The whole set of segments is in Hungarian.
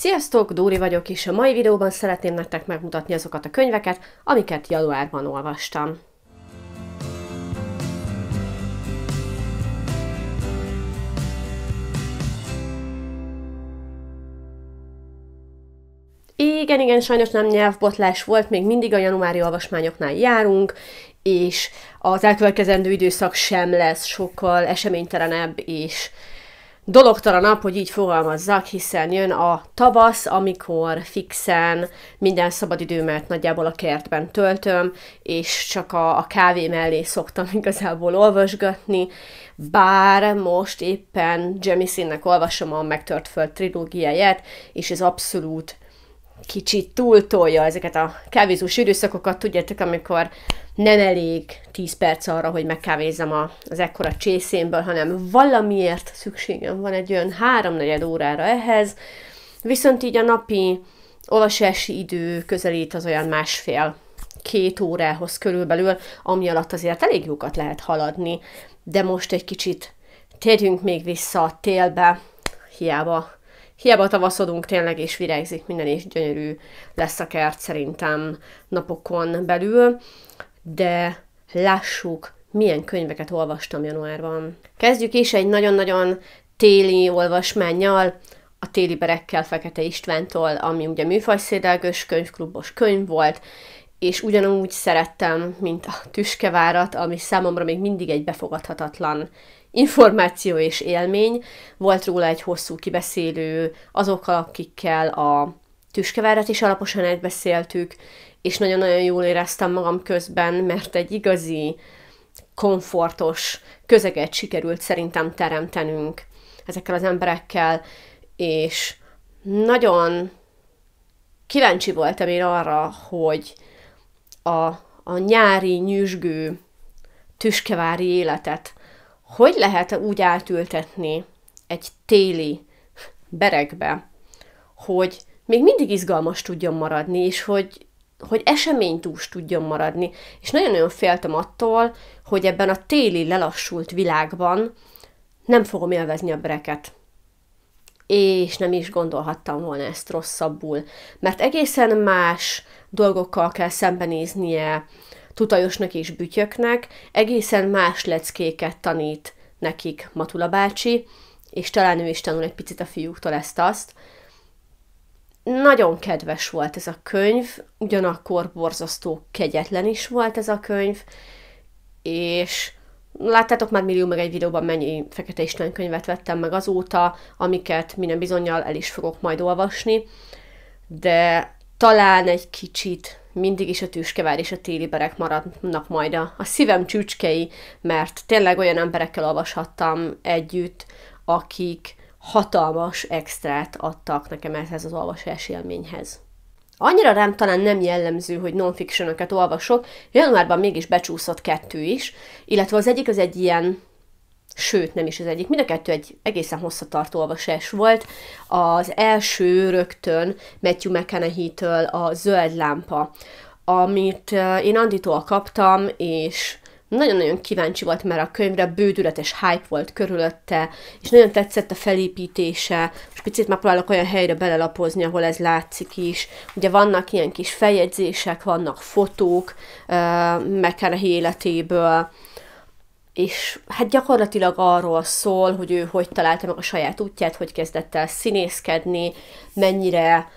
Sziasztok, Dóri vagyok, és a mai videóban szeretném nektek megmutatni azokat a könyveket, amiket januárban olvastam. Igen, igen, sajnos nem nyelvbotlás volt, még mindig a januári olvasmányoknál járunk, és az elkövetkezendő időszak sem lesz sokkal eseménytelenebb és dologtalan nap, hogy így fogalmazzak, hiszen jön a tavasz, amikor fixen minden szabadidőmet nagyjából a kertben töltöm, és csak a, a kávé mellé szoktam igazából olvasgatni, bár most éppen Jemisinnek olvasom a Megtört Föld trilógiáját, és ez abszolút kicsit túltolja ezeket a kávézós időszakokat, tudjátok, amikor nem elég 10 perc arra, hogy megkávézzem a, az ekkora csészémből, hanem valamiért szükségem van egy olyan háromnegyed órára ehhez, viszont így a napi olvasási idő közelít az olyan másfél két órához körülbelül, ami alatt azért elég jókat lehet haladni, de most egy kicsit térjünk még vissza a télbe, hiába hiába tavaszodunk tényleg, és virágzik minden, és gyönyörű lesz a kert szerintem napokon belül, de lássuk, milyen könyveket olvastam januárban. Kezdjük is egy nagyon-nagyon téli olvasmányjal, a téli berekkel Fekete Istvántól, ami ugye műfajszédelgős könyvklubos könyv volt, és ugyanúgy szerettem, mint a Tüskevárat, ami számomra még mindig egy befogadhatatlan információ és élmény. Volt róla egy hosszú kibeszélő azokkal, akikkel a tüskevárat is alaposan egybeszéltük és nagyon-nagyon jól éreztem magam közben, mert egy igazi, komfortos közeget sikerült szerintem teremtenünk ezekkel az emberekkel, és nagyon kíváncsi voltam én arra, hogy a, a nyári, nyüzsgő, tüskevári életet hogy lehet úgy átültetni egy téli berekbe, hogy még mindig izgalmas tudjon maradni, és hogy, hogy eseménytús tudjon maradni. És nagyon-nagyon féltem attól, hogy ebben a téli lelassult világban nem fogom élvezni a bereket. És nem is gondolhattam volna ezt rosszabbul, mert egészen más dolgokkal kell szembenéznie tutajosnak és bütyöknek, egészen más leckéket tanít nekik Matula bácsi, és talán ő is tanul egy picit a fiúktól ezt-azt. Nagyon kedves volt ez a könyv, ugyanakkor borzasztó kegyetlen is volt ez a könyv, és láttátok már millió meg egy videóban mennyi Fekete István könyvet vettem meg azóta, amiket minden bizonyal el is fogok majd olvasni, de talán egy kicsit mindig is a tüskevár és a téli berek maradnak majd a, a szívem csücskei, mert tényleg olyan emberekkel olvashattam együtt, akik hatalmas extrát adtak nekem ehhez az olvasás élményhez. Annyira rám talán nem jellemző, hogy non olvasok, januárban mégis becsúszott kettő is, illetve az egyik az egy ilyen sőt nem is az egyik. Mind a kettő egy egészen hosszatartó olvasás volt. Az első rögtön Matthew McConaughey-től a Zöld Lámpa, amit eh, én Anditól kaptam, és nagyon-nagyon kíváncsi volt mert a könyvre, bődületes hype volt körülötte, és nagyon tetszett a felépítése, és picit már próbálok olyan helyre belelapozni, ahol ez látszik is. Ugye vannak ilyen kis feljegyzések, vannak fotók uh, McConaughey életéből, és hát gyakorlatilag arról szól, hogy ő hogy találta meg a saját útját, hogy kezdett el színészkedni, mennyire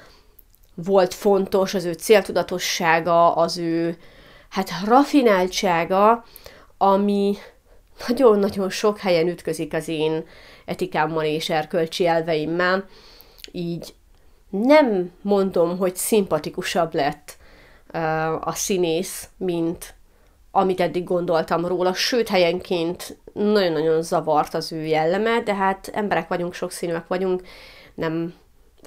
volt fontos az ő céltudatossága, az ő hát rafináltsága, ami nagyon-nagyon sok helyen ütközik az én etikámmal és erkölcsi elveimmel, így nem mondom, hogy szimpatikusabb lett uh, a színész, mint amit eddig gondoltam róla, sőt helyenként nagyon-nagyon zavart az ő jelleme, de hát emberek vagyunk, sokszínűek vagyunk, nem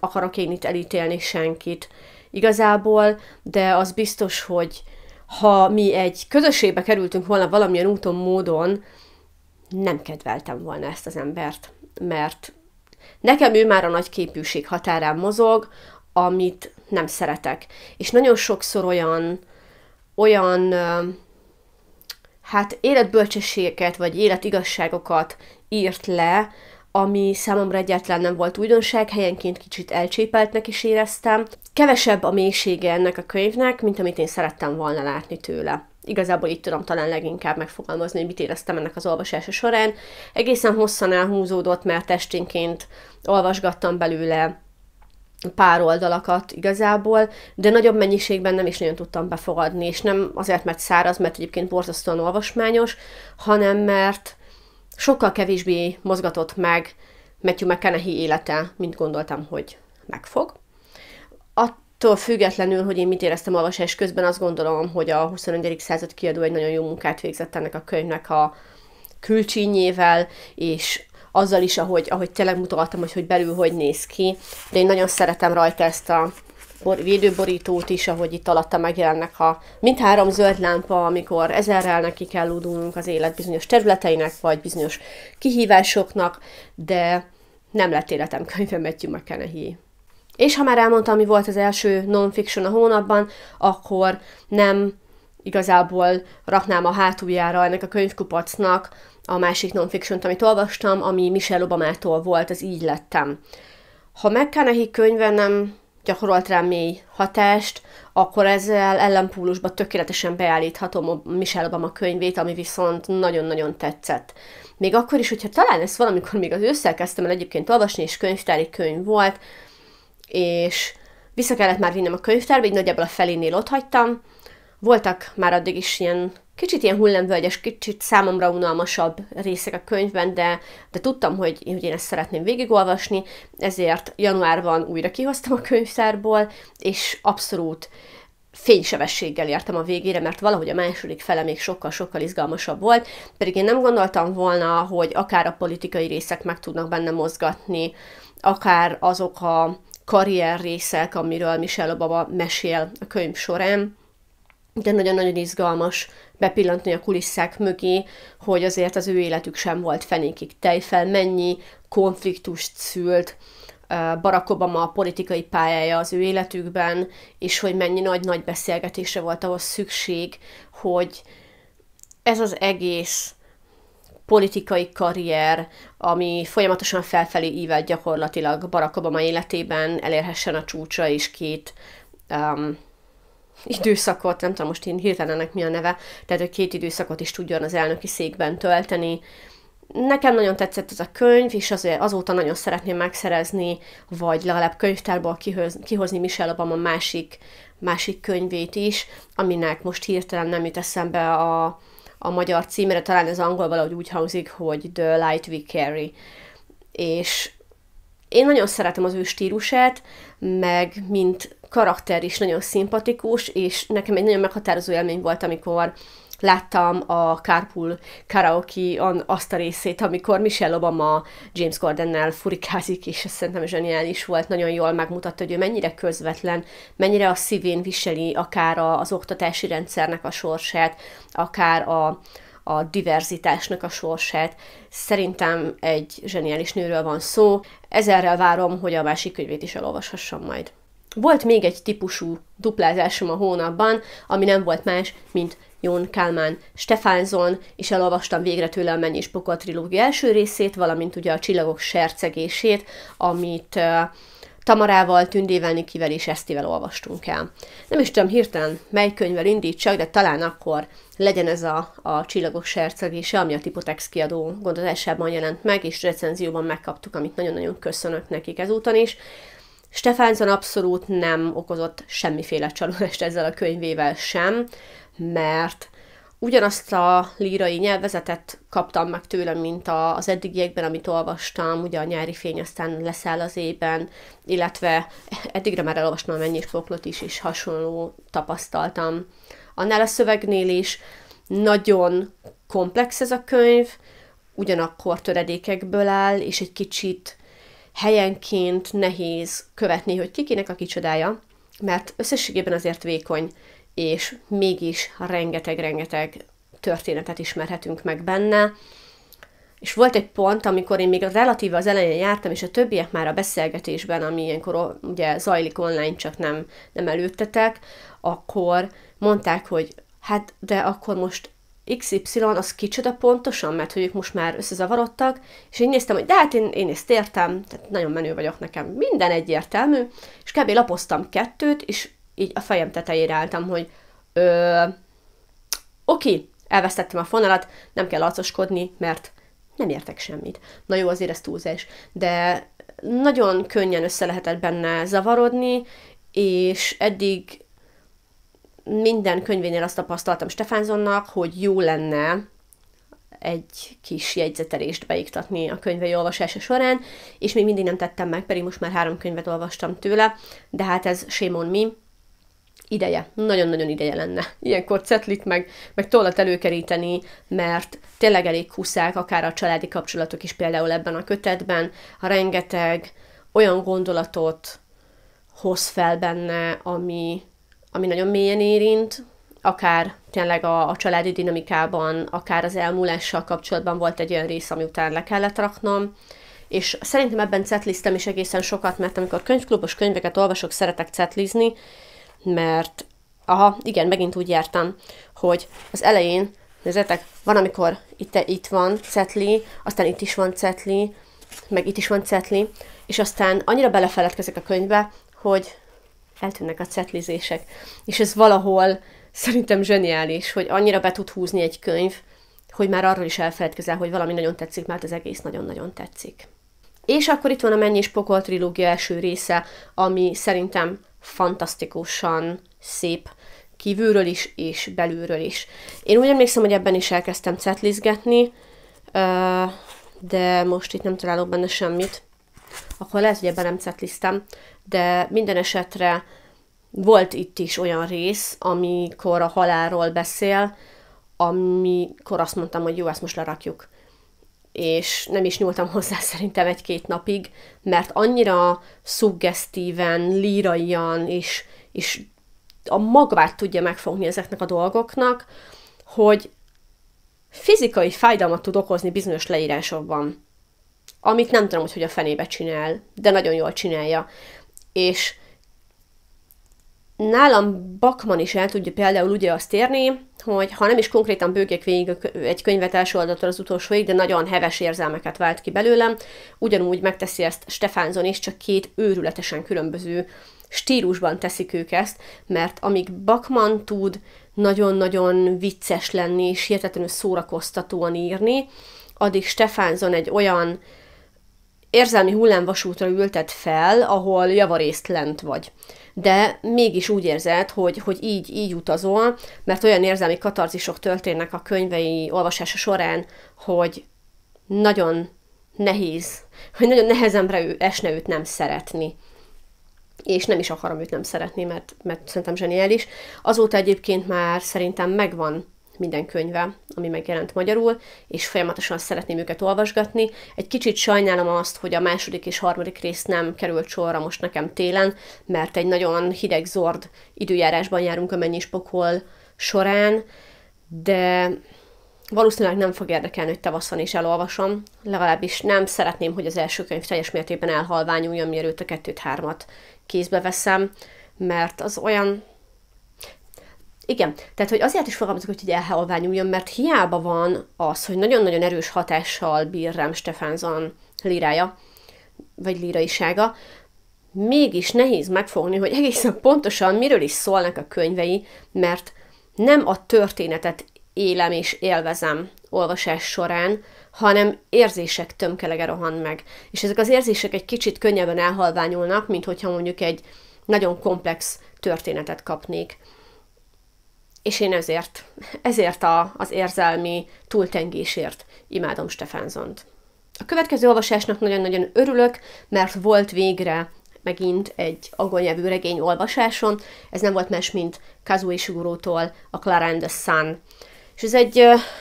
akarok én itt elítélni senkit igazából, de az biztos, hogy ha mi egy közösségbe kerültünk volna valamilyen úton, módon, nem kedveltem volna ezt az embert, mert nekem ő már a nagy képűség határán mozog, amit nem szeretek. És nagyon sokszor olyan, olyan hát életbölcsességeket, vagy életigazságokat írt le, ami számomra egyáltalán nem volt újdonság, helyenként kicsit elcsépeltnek is éreztem. Kevesebb a mélysége ennek a könyvnek, mint amit én szerettem volna látni tőle. Igazából így tudom talán leginkább megfogalmazni, hogy mit éreztem ennek az olvasása során. Egészen hosszan elhúzódott, mert testénként olvasgattam belőle pár oldalakat igazából, de nagyobb mennyiségben nem is nagyon tudtam befogadni, és nem azért, mert száraz, mert egyébként borzasztóan olvasmányos, hanem mert sokkal kevésbé mozgatott meg Matthew McConaughey élete, mint gondoltam, hogy megfog. Attól függetlenül, hogy én mit éreztem olvasás közben, azt gondolom, hogy a 21. század kiadó egy nagyon jó munkát végzett ennek a könyvnek a külcsínyével, és azzal is, ahogy, ahogy tényleg mutogattam, hogy, hogy belül hogy néz ki. De én nagyon szeretem rajta ezt a védőborítót is, ahogy itt alatta megjelennek a mindhárom zöld lámpa, amikor ezerrel neki kell udulnunk az élet bizonyos területeinek, vagy bizonyos kihívásoknak, de nem lett életem könyve Matthew hí És ha már elmondtam, mi volt az első non-fiction a hónapban, akkor nem igazából raknám a hátuljára ennek a könyvkupacnak a másik non amit olvastam, ami Michelle Obamától volt, az Így lettem. Ha McConaughey könyve nem gyakorolt rám mély hatást, akkor ezzel ellenpólusba tökéletesen beállíthatom a Michelle Obama könyvét, ami viszont nagyon-nagyon tetszett. Még akkor is, hogyha talán ezt valamikor még az ősszel kezdtem el egyébként olvasni, és könyvtári könyv volt, és vissza kellett már vinnem a könyvtárba, így nagyjából a felénél ott hagytam, voltak már addig is ilyen kicsit ilyen hullámvölgyes, kicsit számomra unalmasabb részek a könyvben, de, de tudtam, hogy, hogy én ezt szeretném végigolvasni, ezért januárban újra kihoztam a könyvtárból, és abszolút fénysebességgel értem a végére, mert valahogy a második fele még sokkal-sokkal izgalmasabb volt, pedig én nem gondoltam volna, hogy akár a politikai részek meg tudnak benne mozgatni, akár azok a karrier részek, amiről Michelle Obama mesél a könyv során, de nagyon-nagyon izgalmas bepillantni a kulisszák mögé, hogy azért az ő életük sem volt fenékig tejfel, mennyi konfliktust szült Barack Obama a politikai pályája az ő életükben, és hogy mennyi nagy-nagy beszélgetése volt ahhoz szükség, hogy ez az egész politikai karrier, ami folyamatosan felfelé ívelt gyakorlatilag Barack Obama életében elérhessen a csúcsra is két um, időszakot, nem tudom most én hirtelen ennek mi a neve, tehát hogy két időszakot is tudjon az elnöki székben tölteni. Nekem nagyon tetszett ez a könyv, és azért azóta nagyon szeretném megszerezni, vagy legalább könyvtárból kihoz, kihozni Michelle Obama másik, másik könyvét is, aminek most hirtelen nem jut eszembe a, a magyar címére, talán ez angol valahogy úgy hangzik, hogy The Light We Carry. És én nagyon szeretem az ő stílusát, meg mint karakter is nagyon szimpatikus, és nekem egy nagyon meghatározó élmény volt, amikor láttam a Carpool Karaoke-on azt a részét, amikor Michelle Obama James Gordonnel furikázik, és ez szerintem zseniális volt, nagyon jól megmutatta, hogy ő mennyire közvetlen, mennyire a szívén viseli akár az oktatási rendszernek a sorsát, akár a, a diverzitásnak a sorsát. Szerintem egy zseniális nőről van szó, ezerrel várom, hogy a másik könyvét is elolvashassam majd. Volt még egy típusú duplázásom a hónapban, ami nem volt más, mint Jón Kálmán Stefánzon, és elolvastam végre tőle a Mennyis Pokol trilógia első részét, valamint ugye a Csillagok sercegését, amit uh, Tamarával, Tündével, Nikivel és Esztivel olvastunk el. Nem is tudom hirtelen mely könyvvel indítsak, de talán akkor legyen ez a, a csillagos sercegése, ami a Tipotex kiadó gondozásában jelent meg, és recenzióban megkaptuk, amit nagyon-nagyon köszönök nekik ezúton is. Stefánzon abszolút nem okozott semmiféle csalódást ezzel a könyvével sem, mert ugyanazt a lírai nyelvezetet kaptam meg tőle, mint a, az eddigiekben, amit olvastam, ugye a nyári fény aztán leszáll az ében, illetve eddigre már elolvastam a mennyis poklot is, és hasonló tapasztaltam. Annál a szövegnél is nagyon komplex ez a könyv, ugyanakkor töredékekből áll, és egy kicsit helyenként nehéz követni, hogy kikinek a kicsodája, mert összességében azért vékony és mégis rengeteg-rengeteg történetet ismerhetünk meg benne. És volt egy pont, amikor én még relatíve az elején jártam, és a többiek már a beszélgetésben, ami ilyenkor ugye zajlik online, csak nem, nem előttetek, akkor mondták, hogy hát de akkor most XY az kicsoda pontosan, mert hogy ők most már összezavarodtak, és én néztem, hogy de hát én, én ezt értem, tehát nagyon menő vagyok nekem, minden egyértelmű, és kb. lapoztam kettőt, és így a fejem tetejére álltam, hogy ö, oké, elvesztettem a fonalat, nem kell arcoskodni, mert nem értek semmit. Na jó, azért ez túlzás, de nagyon könnyen össze lehetett benne zavarodni, és eddig minden könyvénél azt tapasztaltam Stefánzonnak, hogy jó lenne egy kis jegyzetelést beiktatni a könyvei olvasása során, és még mindig nem tettem meg, pedig most már három könyvet olvastam tőle, de hát ez shame on me, ideje, nagyon-nagyon ideje lenne ilyenkor cetlit meg, meg tollat előkeríteni, mert tényleg elég kuszák, akár a családi kapcsolatok is például ebben a kötetben, ha rengeteg olyan gondolatot hoz fel benne, ami, ami nagyon mélyen érint, akár tényleg a, a családi dinamikában, akár az elmúlással kapcsolatban volt egy olyan rész, ami után le kellett raknom, és szerintem ebben cetliztem is egészen sokat, mert amikor könyvklubos könyveket olvasok, szeretek cetlizni, mert aha, igen, megint úgy jártam, hogy az elején, nézzetek, van, amikor itt, itt van cetli, aztán itt is van cetli, meg itt is van cetli, és aztán annyira belefeledkezek a könyvbe, hogy eltűnnek a cetlizések. És ez valahol szerintem zseniális, hogy annyira be tud húzni egy könyv, hogy már arról is elfeledkezel, hogy valami nagyon tetszik, mert az egész nagyon-nagyon tetszik. És akkor itt van a Mennyi és Pokol trilógia első része, ami szerintem fantasztikusan szép kívülről is, és belülről is. Én úgy emlékszem, hogy ebben is elkezdtem cetlizgetni, de most itt nem találok benne semmit. Akkor lehet, hogy ebben nem cetliztem, de minden esetre volt itt is olyan rész, amikor a halálról beszél, amikor azt mondtam, hogy jó, ezt most lerakjuk és nem is nyúltam hozzá szerintem egy-két napig, mert annyira szuggesztíven, líraian és, és a magvát tudja megfogni ezeknek a dolgoknak, hogy fizikai fájdalmat tud okozni bizonyos leírásokban, amit nem tudom, hogy hogy a fenébe csinál, de nagyon jól csinálja. És nálam Bakman is el tudja például ugye azt érni, hogy ha nem is konkrétan bőgek végig egy könyvet első oldaltól az utolsóig, de nagyon heves érzelmeket vált ki belőlem, ugyanúgy megteszi ezt Stefánzon is, csak két őrületesen különböző stílusban teszik ők ezt, mert amíg Bakman tud nagyon-nagyon vicces lenni és hihetetlenül szórakoztatóan írni, addig Stefánzon egy olyan érzelmi hullámvasútra ültet fel, ahol javarészt lent vagy. De mégis úgy érzed, hogy, hogy így, így utazol, mert olyan érzelmi katarzisok történnek a könyvei olvasása során, hogy nagyon nehéz, hogy nagyon nehezemre esne őt nem szeretni és nem is akarom őt nem szeretni, mert, mert szerintem zseniális. Azóta egyébként már szerintem megvan minden könyve, ami megjelent magyarul, és folyamatosan szeretném őket olvasgatni. Egy kicsit sajnálom azt, hogy a második és harmadik rész nem került sorra most nekem télen, mert egy nagyon hideg, zord időjárásban járunk a mennyis pokol során, de valószínűleg nem fog érdekelni, hogy tavaszon is elolvasom, legalábbis nem szeretném, hogy az első könyv teljes mértékben elhalványuljon, mielőtt a kettőt-hármat kézbe veszem, mert az olyan igen, tehát hogy azért is fogalmazok, hogy elhalványuljon, mert hiába van az, hogy nagyon-nagyon erős hatással bír rám Stefánzon lírája, vagy líraisága, mégis nehéz megfogni, hogy egészen pontosan miről is szólnak a könyvei, mert nem a történetet élem és élvezem olvasás során, hanem érzések tömkelege rohan meg. És ezek az érzések egy kicsit könnyebben elhalványulnak, mint hogyha mondjuk egy nagyon komplex történetet kapnék és én ezért, ezért a, az érzelmi túltengésért imádom Stefánzont. A következő olvasásnak nagyon-nagyon örülök, mert volt végre megint egy agonyelvű regény olvasáson, ez nem volt más, mint Kazuo és a Clara and the Sun. És ez egy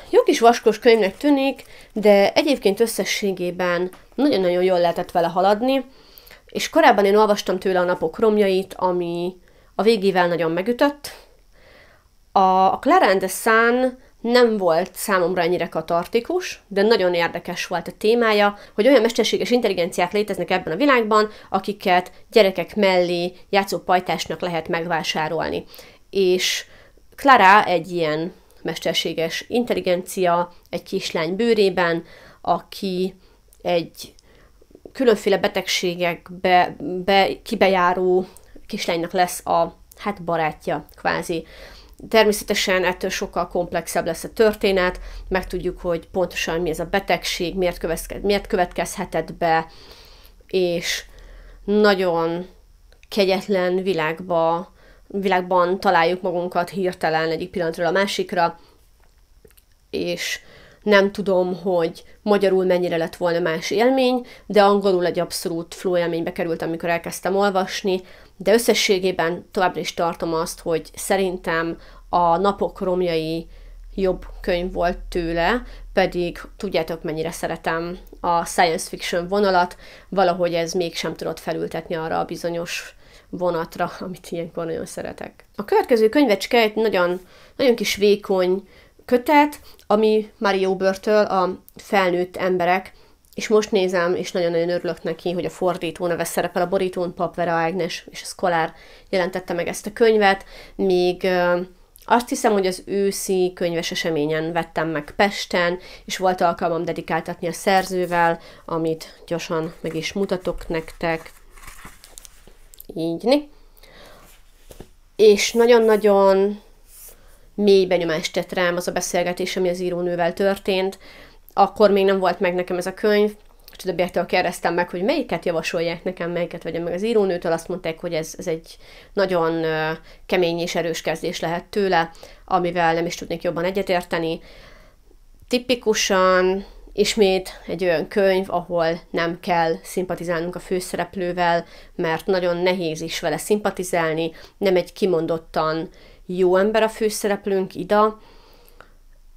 jó kis vaskos könyvnek tűnik, de egyébként összességében nagyon-nagyon jól lehetett vele haladni, és korábban én olvastam tőle a napok romjait, ami a végével nagyon megütött, a Clarence de Sun nem volt számomra ennyire katartikus, de nagyon érdekes volt a témája, hogy olyan mesterséges intelligenciák léteznek ebben a világban, akiket gyerekek mellé pajtásnak lehet megvásárolni. És Clara egy ilyen mesterséges intelligencia egy kislány bőrében, aki egy különféle betegségekbe be, kibejáró kislánynak lesz a hát barátja kvázi. Természetesen ettől sokkal komplexebb lesz a történet, megtudjuk, hogy pontosan mi ez a betegség, miért, következ, miért következhetett be, és nagyon kegyetlen világba, világban találjuk magunkat hirtelen egyik pillanatról a másikra, és nem tudom, hogy magyarul mennyire lett volna más élmény, de angolul egy abszolút flow élménybe került, amikor elkezdtem olvasni, de összességében továbbra is tartom azt, hogy szerintem a napok romjai jobb könyv volt tőle, pedig tudjátok, mennyire szeretem a science fiction vonalat, valahogy ez mégsem tudott felültetni arra a bizonyos vonatra, amit ilyenkor nagyon szeretek. A következő könyvecske egy nagyon, nagyon kis vékony, kötet, ami Mario Börtől a felnőtt emberek, és most nézem, és nagyon-nagyon örülök neki, hogy a fordító neve szerepel a borítón, Papvera Ágnes és a Szkolár jelentette meg ezt a könyvet, míg azt hiszem, hogy az őszi könyves eseményen vettem meg Pesten, és volt alkalmam dedikáltatni a szerzővel, amit gyorsan meg is mutatok nektek. Így, né? És nagyon-nagyon mély benyomást tett rám az a beszélgetés, ami az írónővel történt. Akkor még nem volt meg nekem ez a könyv, és többiektől kérdeztem meg, hogy melyiket javasolják nekem, melyiket vegyem meg az írónőtől, azt mondták, hogy ez, ez egy nagyon kemény és erős kezdés lehet tőle, amivel nem is tudnék jobban egyetérteni. Tipikusan ismét egy olyan könyv, ahol nem kell szimpatizálnunk a főszereplővel, mert nagyon nehéz is vele szimpatizálni, nem egy kimondottan jó ember a főszereplőnk Ida,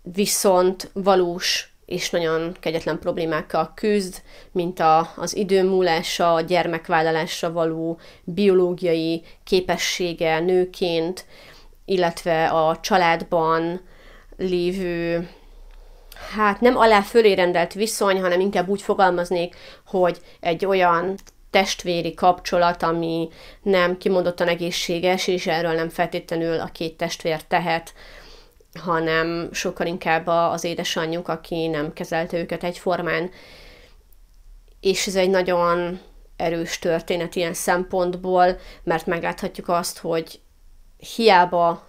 viszont valós és nagyon kegyetlen problémákkal küzd, mint a, az idő múlása, a gyermekvállalásra való biológiai képessége nőként, illetve a családban lévő, hát nem alá fölé rendelt viszony, hanem inkább úgy fogalmaznék, hogy egy olyan testvéri kapcsolat, ami nem kimondottan egészséges, és erről nem feltétlenül a két testvér tehet, hanem sokkal inkább az édesanyjuk, aki nem kezelte őket egyformán. És ez egy nagyon erős történet ilyen szempontból, mert megláthatjuk azt, hogy hiába,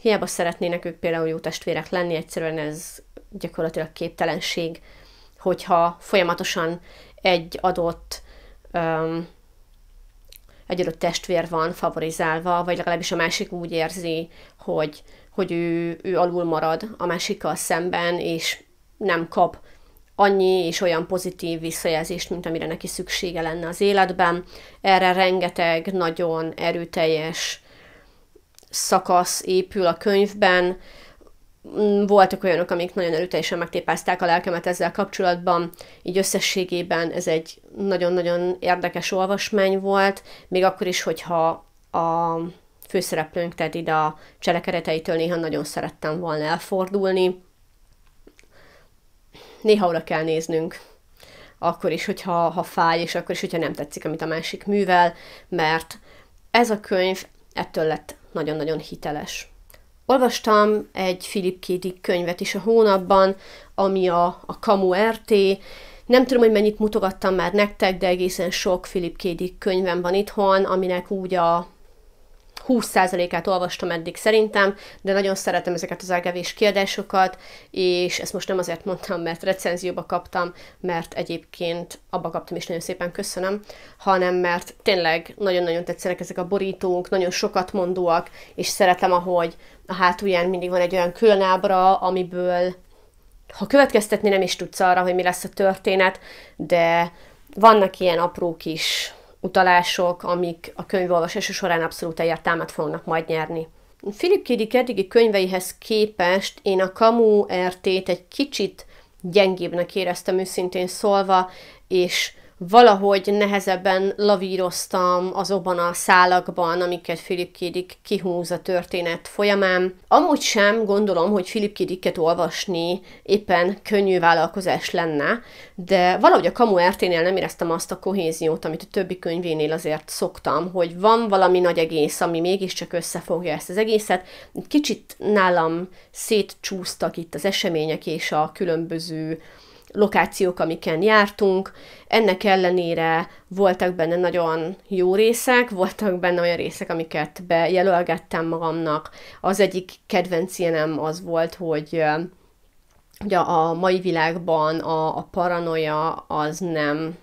hiába szeretnének ők például jó testvérek lenni, egyszerűen ez gyakorlatilag képtelenség, hogyha folyamatosan egy adott um, egy adott testvér van favorizálva, vagy legalábbis a másik úgy érzi, hogy, hogy ő, ő alul marad a másikkal szemben, és nem kap annyi és olyan pozitív visszajelzést, mint amire neki szüksége lenne az életben. Erre rengeteg nagyon erőteljes szakasz épül a könyvben, Mm, voltak olyanok, amik nagyon erőteljesen megtépázták a lelkemet ezzel kapcsolatban. Így összességében ez egy nagyon-nagyon érdekes olvasmány volt, még akkor is, hogyha a főszereplőnk ide a cselekereteitől néha nagyon szerettem volna elfordulni. Néha oda kell néznünk, akkor is, hogyha ha fáj, és akkor is, hogyha nem tetszik, amit a másik művel, mert ez a könyv ettől lett nagyon-nagyon hiteles. Olvastam egy Philip K. Dick könyvet is a hónapban, ami a, a Kamu RT. Nem tudom, hogy mennyit mutogattam már nektek, de egészen sok Philip K. Dick könyvem van itthon, aminek úgy a 20%-át olvastam eddig szerintem, de nagyon szeretem ezeket az elgevés kiadásokat, és ezt most nem azért mondtam, mert recenzióba kaptam, mert egyébként abba kaptam, és nagyon szépen köszönöm, hanem mert tényleg nagyon-nagyon tetszenek ezek a borítók, nagyon sokat mondóak, és szeretem, ahogy a hátulján mindig van egy olyan különábra, amiből ha következtetni nem is tudsz arra, hogy mi lesz a történet, de vannak ilyen apró kis utalások, amik a könyvolvasása során abszolút értelmet fognak majd nyerni. Philip K. Dick eddigi könyveihez képest én a Kamu RT-t egy kicsit gyengébbnek éreztem őszintén szólva, és valahogy nehezebben lavíroztam azokban a szálakban, amiket Philip K. kihúz a történet folyamán. Amúgy sem gondolom, hogy Philip K. olvasni éppen könnyű vállalkozás lenne, de valahogy a Kamu RT-nél nem éreztem azt a kohéziót, amit a többi könyvénél azért szoktam, hogy van valami nagy egész, ami mégiscsak összefogja ezt az egészet. Kicsit nálam szétcsúsztak itt az események és a különböző lokációk, amiken jártunk. Ennek ellenére voltak benne nagyon jó részek, voltak benne olyan részek, amiket bejelölgettem magamnak. Az egyik kedvenc ilyenem az volt, hogy ugye a, a mai világban a, a paranoia az nem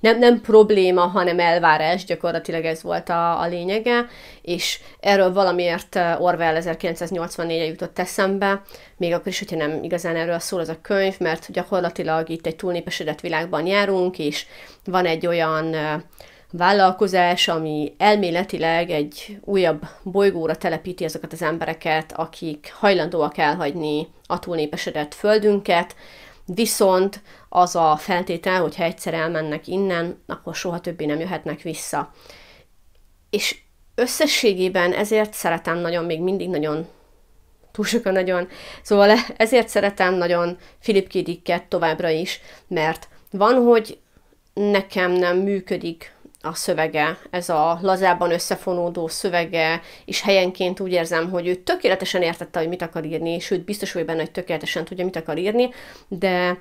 nem, nem probléma, hanem elvárás, gyakorlatilag ez volt a, a lényege, és erről valamiért eh, Orwell 1984 e jutott eszembe, még akkor is, hogyha nem igazán erről szól az a könyv, mert gyakorlatilag itt egy túlnépesedett világban járunk, és van egy olyan eh, vállalkozás, ami elméletileg egy újabb bolygóra telepíti azokat az embereket, akik hajlandóak elhagyni a túlnépesedett földünket, Viszont az a feltétel, hogyha egyszer elmennek innen, akkor soha többé nem jöhetnek vissza. És összességében ezért szeretem nagyon, még mindig nagyon túl sokan nagyon, szóval ezért szeretem nagyon Philip Kidikket továbbra is, mert van, hogy nekem nem működik a szövege, ez a lazában összefonódó szövege, és helyenként úgy érzem, hogy ő tökéletesen értette, hogy mit akar írni, sőt, biztos vagy benne, hogy tökéletesen tudja, mit akar írni, de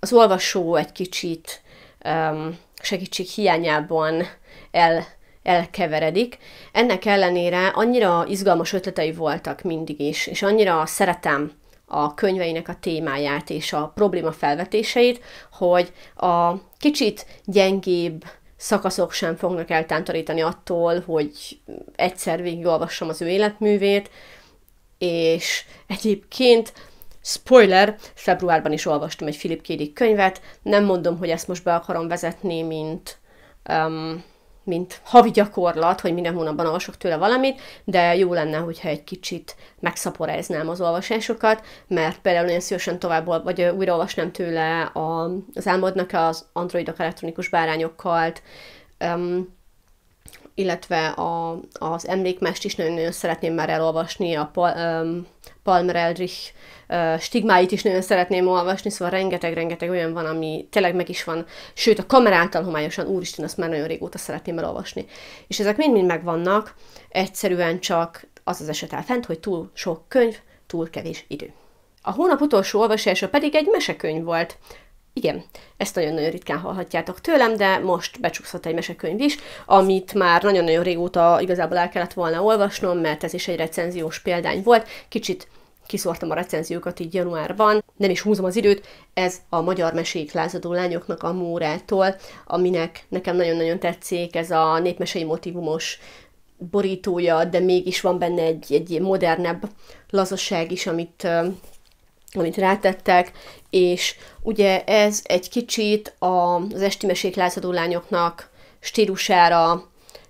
az olvasó egy kicsit um, segítség hiányában el, elkeveredik. Ennek ellenére annyira izgalmas ötletei voltak mindig is, és annyira szeretem a könyveinek a témáját és a probléma felvetéseit, hogy a kicsit gyengébb szakaszok sem fognak eltántorítani attól, hogy egyszer végigolvassam az ő életművét, és egyébként Spoiler, februárban is olvastam egy Philip K. könyvet, nem mondom, hogy ezt most be akarom vezetni, mint um, mint havi gyakorlat, hogy minden hónapban olvasok tőle valamit, de jó lenne, hogyha egy kicsit megszaporáznám az olvasásokat, mert például én szívesen tovább, vagy újra tőle a, az álmodnak az androidok elektronikus bárányokkal, um, illetve a, az emlékmest is nagyon-nagyon szeretném már elolvasni, a Pal, um, Palmer Eldrich uh, stigmáit is nagyon szeretném olvasni, szóval rengeteg-rengeteg olyan van, ami tényleg meg is van, sőt a kameráltal homályosan, úristen, azt már nagyon régóta szeretném elolvasni. És ezek mind-mind megvannak, egyszerűen csak az az eset áll fent, hogy túl sok könyv, túl kevés idő. A hónap utolsó olvasása pedig egy mesekönyv volt. Igen, ezt nagyon-nagyon ritkán hallhatjátok tőlem, de most becsúszott egy mesekönyv is, amit már nagyon-nagyon régóta igazából el kellett volna olvasnom, mert ez is egy recenziós példány volt. Kicsit kiszortam a recenziókat így januárban, nem is húzom az időt, ez a Magyar Mesék Lázadó Lányoknak a Mórától, aminek nekem nagyon-nagyon tetszik, ez a népmesei motivumos borítója, de mégis van benne egy, egy modernebb lazaság is, amit amit rátettek, és ugye ez egy kicsit az esti mesék lázadó lányoknak stílusára,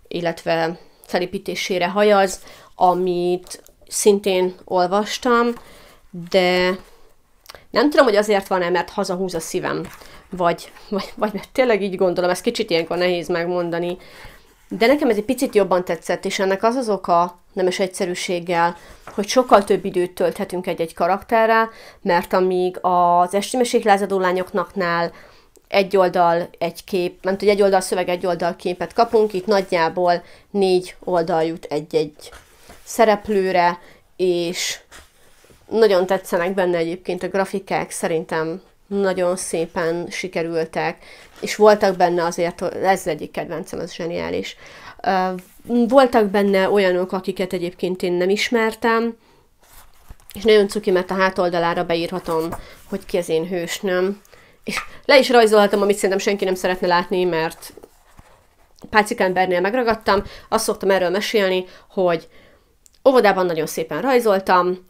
illetve felépítésére hajaz, amit szintén olvastam, de nem tudom, hogy azért van-e, mert hazahúz a szívem, vagy, vagy, vagy mert tényleg így gondolom, ez kicsit ilyenkor nehéz megmondani, de nekem ez egy picit jobban tetszett, és ennek az az oka, nem is egyszerűséggel, hogy sokkal több időt tölthetünk egy-egy karakterrel, mert amíg az esti mesék lázadó lányoknaknál egy oldal, egy kép, nem tudja, egy oldal szöveg, egy oldal képet kapunk, itt nagyjából négy oldal jut egy-egy szereplőre, és nagyon tetszenek benne egyébként a grafikák, szerintem nagyon szépen sikerültek, és voltak benne azért, ez egyik kedvencem, az zseniális. Voltak benne olyanok, akiket egyébként én nem ismertem, és nagyon cuki, mert a hátoldalára beírhatom, hogy ki az én hősnöm. És le is rajzolhatom, amit szerintem senki nem szeretne látni, mert pácikembernél megragadtam. Azt szoktam erről mesélni, hogy óvodában nagyon szépen rajzoltam,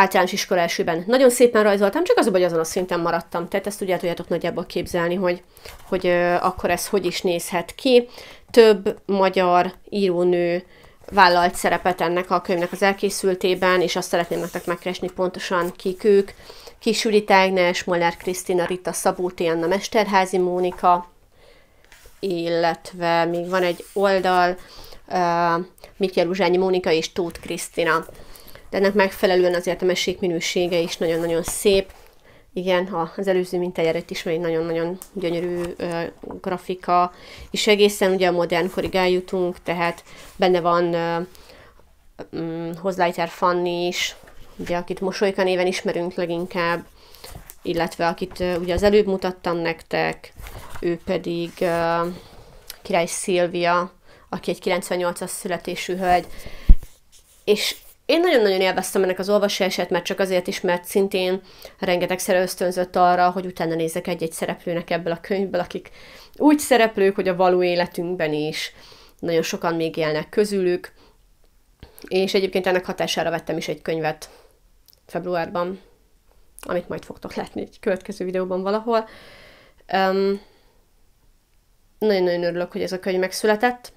általános iskola elsőben. Nagyon szépen rajzoltam, csak az, hogy azon a szinten maradtam. Tehát ezt ugye tudjátok nagyjából képzelni, hogy, hogy ö, akkor ez hogy is nézhet ki. Több magyar írónő vállalt szerepet ennek a könyvnek az elkészültében, és azt szeretném nektek megkeresni pontosan kik ők. Kisüli Ágnes, Molnár Krisztina, Rita Szabó, Anna Mesterházi Mónika, illetve még van egy oldal, uh, Uzsányi Mónika és Tóth Krisztina de ennek megfelelően azért a mesék minősége is nagyon-nagyon szép. Igen, az előző mintájára is van egy nagyon-nagyon gyönyörű ö, grafika, és egészen ugye a modern korig eljutunk, tehát benne van ö, mm, Hozleiter Fanny is, ugye, akit Mosolyka néven ismerünk leginkább, illetve akit ö, ugye az előbb mutattam nektek, ő pedig ö, Király Szilvia, aki egy 98-as születésű hölgy, és én nagyon-nagyon élveztem ennek az olvasását, mert csak azért is, mert szintén rengetegszer ösztönzött arra, hogy utána nézek egy-egy szereplőnek ebből a könyvből, akik úgy szereplők, hogy a való életünkben is nagyon sokan még élnek közülük, és egyébként ennek hatására vettem is egy könyvet februárban, amit majd fogtok látni egy következő videóban valahol. Um, nagyon-nagyon örülök, hogy ez a könyv megszületett,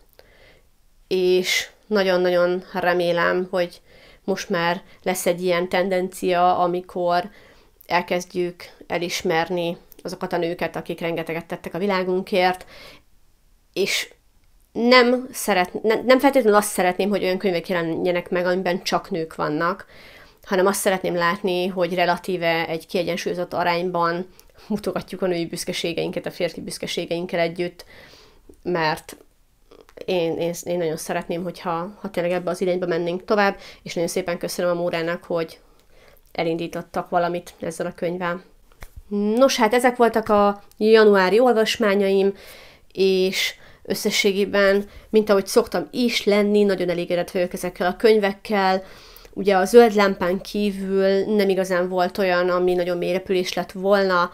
és nagyon-nagyon remélem, hogy most már lesz egy ilyen tendencia, amikor elkezdjük elismerni azokat a nőket, akik rengeteget tettek a világunkért, és nem, szeret, nem, nem feltétlenül azt szeretném, hogy olyan könyvek jelenjenek meg, amiben csak nők vannak, hanem azt szeretném látni, hogy relatíve egy kiegyensúlyozott arányban mutogatjuk a női büszkeségeinket a férfi büszkeségeinkkel együtt, mert én, én, én nagyon szeretném, hogyha ha tényleg ebbe az irányba mennénk tovább, és nagyon szépen köszönöm a Mórának, hogy elindítottak valamit ezzel a könyvvel. Nos, hát ezek voltak a januári olvasmányaim, és összességében, mint ahogy szoktam is lenni, nagyon elégedett vagyok ezekkel a könyvekkel. Ugye a zöld lámpán kívül nem igazán volt olyan, ami nagyon mélyrepülés lett volna.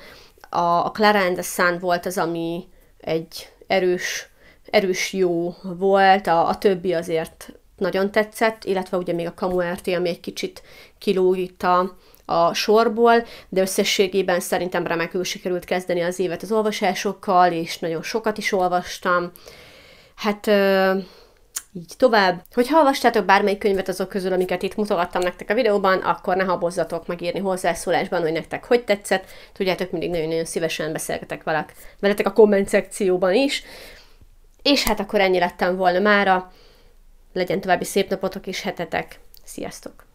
A, a Clara and the Sun volt az, ami egy erős erős jó volt, a, a többi azért nagyon tetszett, illetve ugye még a Kamuerti, ami egy kicsit kilógít a, a sorból, de összességében szerintem remekül sikerült kezdeni az évet az olvasásokkal, és nagyon sokat is olvastam. Hát ö, így tovább. Hogyha olvastátok bármelyik könyvet azok közül, amiket itt mutogattam nektek a videóban, akkor ne habozzatok megírni hozzászólásban, hogy nektek hogy tetszett. Tudjátok, mindig nagyon-nagyon szívesen beszélgetek velek, veletek a komment szekcióban is. És hát akkor ennyi lettem volna mára. Legyen további szép napotok és hetetek. Sziasztok!